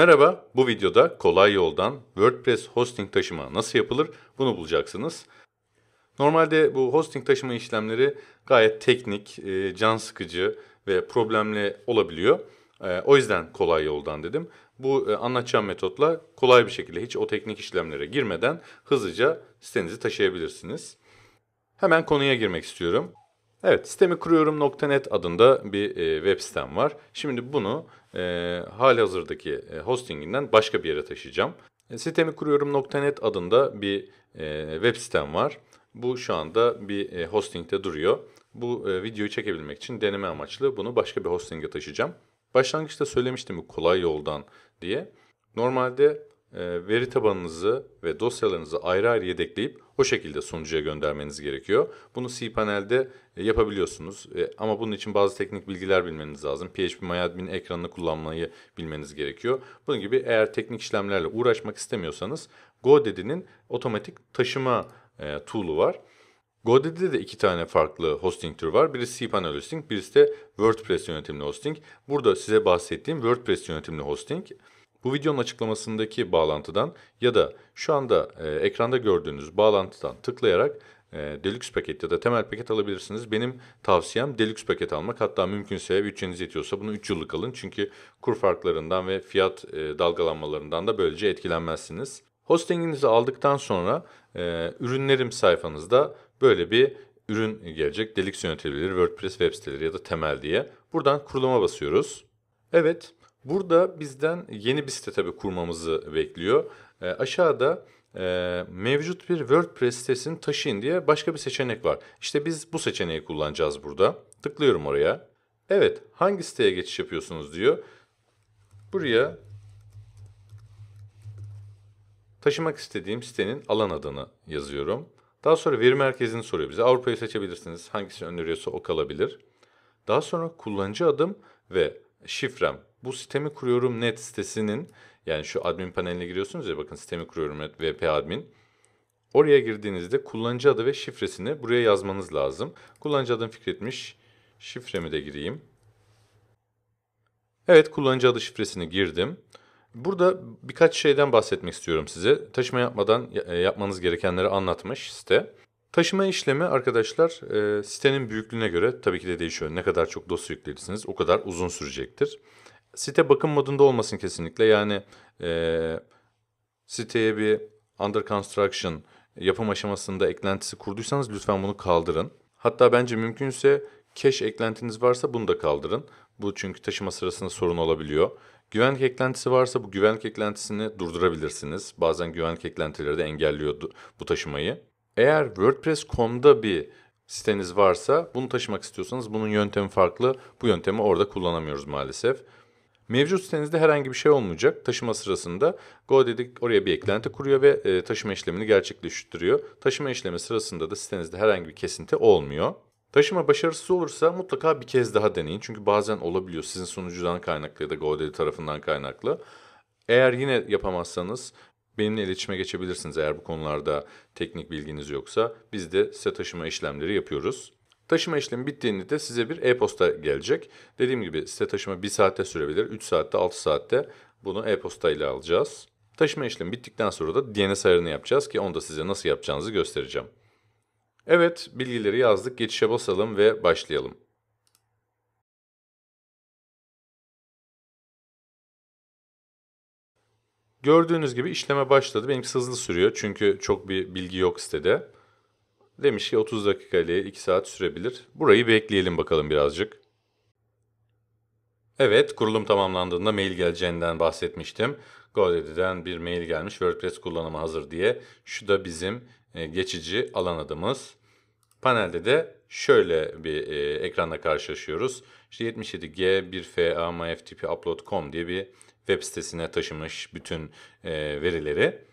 Merhaba, bu videoda kolay yoldan WordPress hosting taşıma nasıl yapılır bunu bulacaksınız. Normalde bu hosting taşıma işlemleri gayet teknik, e, can sıkıcı ve problemli olabiliyor. E, o yüzden kolay yoldan dedim. Bu e, anlatacağım metotla kolay bir şekilde hiç o teknik işlemlere girmeden hızlıca sitenizi taşıyabilirsiniz. Hemen konuya girmek istiyorum. Evet, sistemi kuruyorum.net adında bir e, web sitem var. Şimdi bunu e, hali hazırdaki e, hostinginden başka bir yere taşıyacağım. E, sistemi kuruyorum.net adında bir e, web sitem var. Bu şu anda bir e, hostingde duruyor. Bu e, videoyu çekebilmek için deneme amaçlı bunu başka bir hostinge taşıyacağım. Başlangıçta söylemiştim kolay yoldan diye. Normalde ee, veri tabanınızı ve dosyalarınızı ayrı ayrı yedekleyip o şekilde sunucuya göndermeniz gerekiyor. Bunu cPanel'de e, yapabiliyorsunuz e, ama bunun için bazı teknik bilgiler bilmeniz lazım. PHPMyAdmin ekranını kullanmayı bilmeniz gerekiyor. Bunun gibi eğer teknik işlemlerle uğraşmak istemiyorsanız GoDaddy'nin otomatik taşıma e, tool'u var. GoDaddy'de de iki tane farklı hosting türü var. Birisi cPanel hosting, birisi de WordPress yönetimli hosting. Burada size bahsettiğim WordPress yönetimli hosting. Bu videonun açıklamasındaki bağlantıdan ya da şu anda e, ekranda gördüğünüz bağlantıdan tıklayarak e, deluxe paket ya da temel paket alabilirsiniz. Benim tavsiyem deluxe paket almak. Hatta mümkünse bütçeniz yetiyorsa bunu 3 yıllık alın. Çünkü kur farklarından ve fiyat e, dalgalanmalarından da böylece etkilenmezsiniz. Hostinginizi aldıktan sonra e, ürünlerim sayfanızda böyle bir ürün gelecek. Deluxe yöneticileri, WordPress web siteleri ya da temel diye. Buradan kurulama basıyoruz. Evet, Burada bizden yeni bir site tabii kurmamızı bekliyor. E, aşağıda e, mevcut bir WordPress sitesini taşıyın diye başka bir seçenek var. İşte biz bu seçeneği kullanacağız burada. Tıklıyorum oraya. Evet hangi siteye geçiş yapıyorsunuz diyor. Buraya taşımak istediğim sitenin alan adını yazıyorum. Daha sonra veri merkezini soruyor bize. Avrupa'yı seçebilirsiniz. Hangisini öneriyorsa o kalabilir. Daha sonra kullanıcı adım ve şifrem bu sistemi kuruyorum net sitesinin yani şu admin paneline giriyorsunuz ya bakın sistemi kuruyorum net vp admin. Oraya girdiğinizde kullanıcı adı ve şifresini buraya yazmanız lazım. Kullanıcı adım Fikretmiş. Şifremi de gireyim. Evet kullanıcı adı şifresini girdim. Burada birkaç şeyden bahsetmek istiyorum size. Taşıma yapmadan e, yapmanız gerekenleri anlatmış site. Taşıma işlemi arkadaşlar e, sitenin büyüklüğüne göre tabii ki de değişiyor. Ne kadar çok dosya yüklersiniz o kadar uzun sürecektir site bakım modunda olmasın kesinlikle. Yani e, siteye bir under construction yapım aşamasında eklentisi kurduysanız lütfen bunu kaldırın. Hatta bence mümkünse cache eklentiniz varsa bunu da kaldırın. Bu çünkü taşıma sırasında sorun olabiliyor. Güvenlik eklentisi varsa bu güvenlik eklentisini durdurabilirsiniz. Bazen güvenlik eklentileri de engelliyor bu taşımayı. Eğer WordPress.com'da bir siteniz varsa bunu taşımak istiyorsanız bunun yöntemi farklı. Bu yöntemi orada kullanamıyoruz maalesef. Mevcut sitenizde herhangi bir şey olmayacak. Taşıma sırasında Go dedik oraya bir eklenti kuruyor ve e, taşıma işlemini gerçekleştiriyor. Taşıma işlemi sırasında da sitenizde herhangi bir kesinti olmuyor. Taşıma başarısız olursa mutlaka bir kez daha deneyin. Çünkü bazen olabiliyor sizin sunucudan kaynaklı ya da GoDaddy tarafından kaynaklı. Eğer yine yapamazsanız benimle iletişime geçebilirsiniz eğer bu konularda teknik bilginiz yoksa. Biz de size taşıma işlemleri yapıyoruz. Taşıma işlemi bittiğinde de size bir e-posta gelecek. Dediğim gibi site taşıma 1 saatte sürebilir, 3 saatte, 6 saatte bunu e-posta ile alacağız. Taşıma işlemi bittikten sonra da DNS ayarını yapacağız ki onu da size nasıl yapacağınızı göstereceğim. Evet, bilgileri yazdık. Geçişe basalım ve başlayalım. Gördüğünüz gibi işleme başladı. Benimki hızlı sürüyor çünkü çok bir bilgi yok sitede. Demiş ki 30 dakikaya 2 saat sürebilir. Burayı bekleyelim bakalım birazcık. Evet, kurulum tamamlandığında mail geleceğinden bahsetmiştim. GoDaddy'den bir mail gelmiş WordPress kullanımı hazır diye. Şu da bizim e, geçici alan adımız. Panelde de şöyle bir e, ekranla karşılaşıyoruz. İşte 77G1FAMFTP upload.com diye bir web sitesine taşımış bütün e, verileri.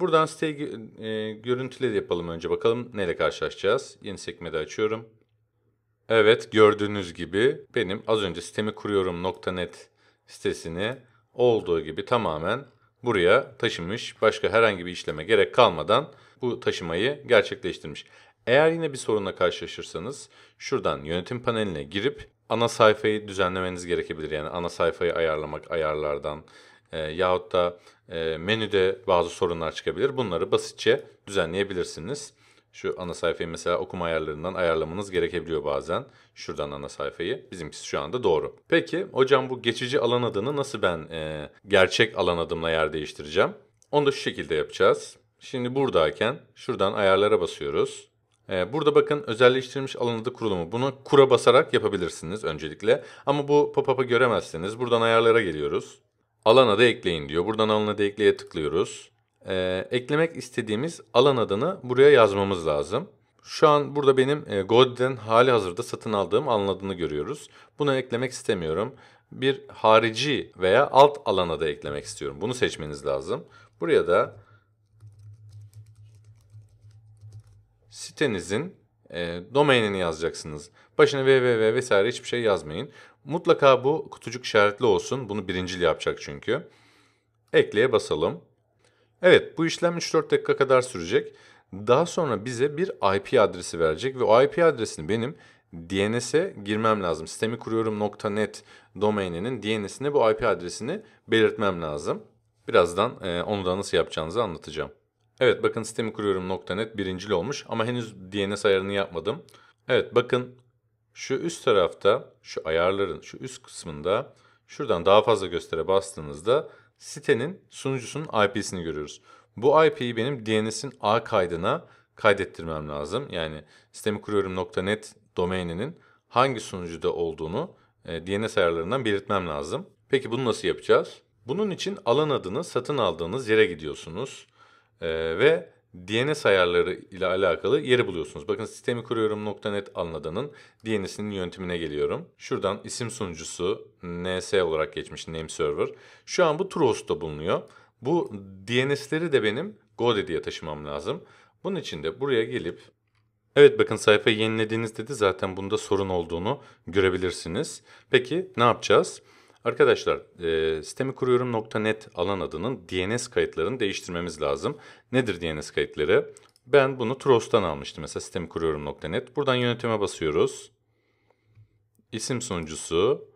Buradan siteyi e, görüntüle yapalım önce. Bakalım neyle karşılaşacağız. Yeni sekmede açıyorum. Evet gördüğünüz gibi benim az önce sistemi kuruyorum.net sitesini olduğu gibi tamamen buraya taşımış. Başka herhangi bir işleme gerek kalmadan bu taşımayı gerçekleştirmiş. Eğer yine bir sorunla karşılaşırsanız şuradan yönetim paneline girip ana sayfayı düzenlemeniz gerekebilir. Yani ana sayfayı ayarlamak, ayarlardan e, yahut da e, menüde bazı sorunlar çıkabilir. Bunları basitçe düzenleyebilirsiniz. Şu ana sayfayı mesela okuma ayarlarından ayarlamanız gerekebiliyor bazen. Şuradan ana sayfayı. Bizimkisi şu anda doğru. Peki hocam bu geçici alan adını nasıl ben e, gerçek alan adımla yer değiştireceğim? Onu da şu şekilde yapacağız. Şimdi buradayken şuradan ayarlara basıyoruz. Ee, burada bakın özelleştirilmiş alan adı kurulumu. Bunu kura basarak yapabilirsiniz öncelikle. Ama bu pop-up'ı göremezseniz buradan ayarlara geliyoruz alan adı ekleyin diyor. Buradan alan adı ekleye tıklıyoruz. Ee, eklemek istediğimiz alan adını buraya yazmamız lazım. Şu an burada benim e, Godi'den hali hazırda satın aldığım alan adını görüyoruz. Bunu eklemek istemiyorum. Bir harici veya alt alan adı eklemek istiyorum. Bunu seçmeniz lazım. Buraya da sitenizin e, domainini yazacaksınız. Başına www vesaire hiçbir şey yazmayın. Mutlaka bu kutucuk işaretli olsun. Bunu birincil yapacak çünkü. Ekleye basalım. Evet bu işlem 3-4 dakika kadar sürecek. Daha sonra bize bir IP adresi verecek ve o IP adresini benim DNS'e girmem lazım. Sistemi kuruyorum.net domaininin DNS'ine bu IP adresini belirtmem lazım. Birazdan e, onu da nasıl yapacağınızı anlatacağım. Evet bakın sitemi kuruyorum .net birincil olmuş ama henüz DNS ayarını yapmadım. Evet bakın şu üst tarafta şu ayarların şu üst kısmında şuradan daha fazla göstere bastığınızda sitenin sunucusunun IP'sini görüyoruz. Bu IP'yi benim DNS'in A kaydına kaydettirmem lazım. Yani sistemi kuruyorum.net domaininin hangi sunucuda olduğunu e, DNS ayarlarından belirtmem lazım. Peki bunu nasıl yapacağız? Bunun için alan adını satın aldığınız yere gidiyorsunuz. Ee, ve DNS ayarları ile alakalı yeri buluyorsunuz. Bakın sistemi kuruyorum.net anladanın DNS'inin yönetimine geliyorum. Şuradan isim sunucusu NS olarak geçmiş name server. Şu an bu Trust'ta bulunuyor. Bu DNS'leri de benim GoDaddy'ye taşımam lazım. Bunun için de buraya gelip Evet bakın sayfa yenilediğinizde dedi. zaten bunda sorun olduğunu görebilirsiniz. Peki ne yapacağız? Arkadaşlar e, sistemi kuruyorum.net alan adının DNS kayıtlarını değiştirmemiz lazım. Nedir DNS kayıtları? Ben bunu Trost'tan almıştım mesela sistemi kuruyorum.net. Buradan yönetime basıyoruz. İsim sunucusu.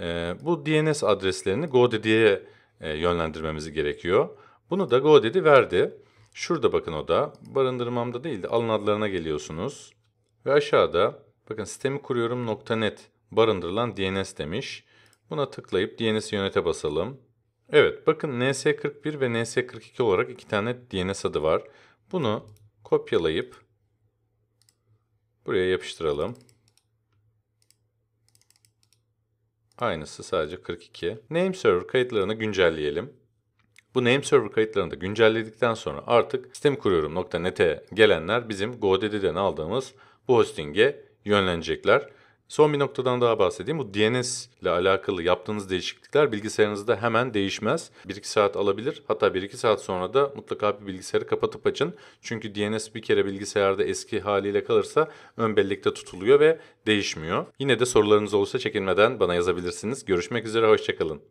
E, bu DNS adreslerini GoDaddy'ye e, yönlendirmemizi gerekiyor. Bunu da GoDaddy verdi. Şurada bakın o da barındırmamda değil de alan adlarına geliyorsunuz. Ve aşağıda bakın sistemi kuruyorum.net barındırılan DNS demiş. Buna tıklayıp DNS yönete basalım. Evet bakın NS41 ve NS42 olarak iki tane DNS adı var. Bunu kopyalayıp buraya yapıştıralım. Aynısı sadece 42. Name server kayıtlarını güncelleyelim. Bu name server kayıtlarını da güncelledikten sonra artık sistemkuruyorum.net'e gelenler bizim GoDaddy'den aldığımız bu hosting'e yönlenecekler. Son bir noktadan daha bahsedeyim. Bu DNS ile alakalı yaptığınız değişiklikler bilgisayarınızda hemen değişmez. 1-2 saat alabilir. Hatta 1-2 saat sonra da mutlaka bir bilgisayarı kapatıp açın. Çünkü DNS bir kere bilgisayarda eski haliyle kalırsa ön bellekte tutuluyor ve değişmiyor. Yine de sorularınız olursa çekinmeden bana yazabilirsiniz. Görüşmek üzere, hoşçakalın.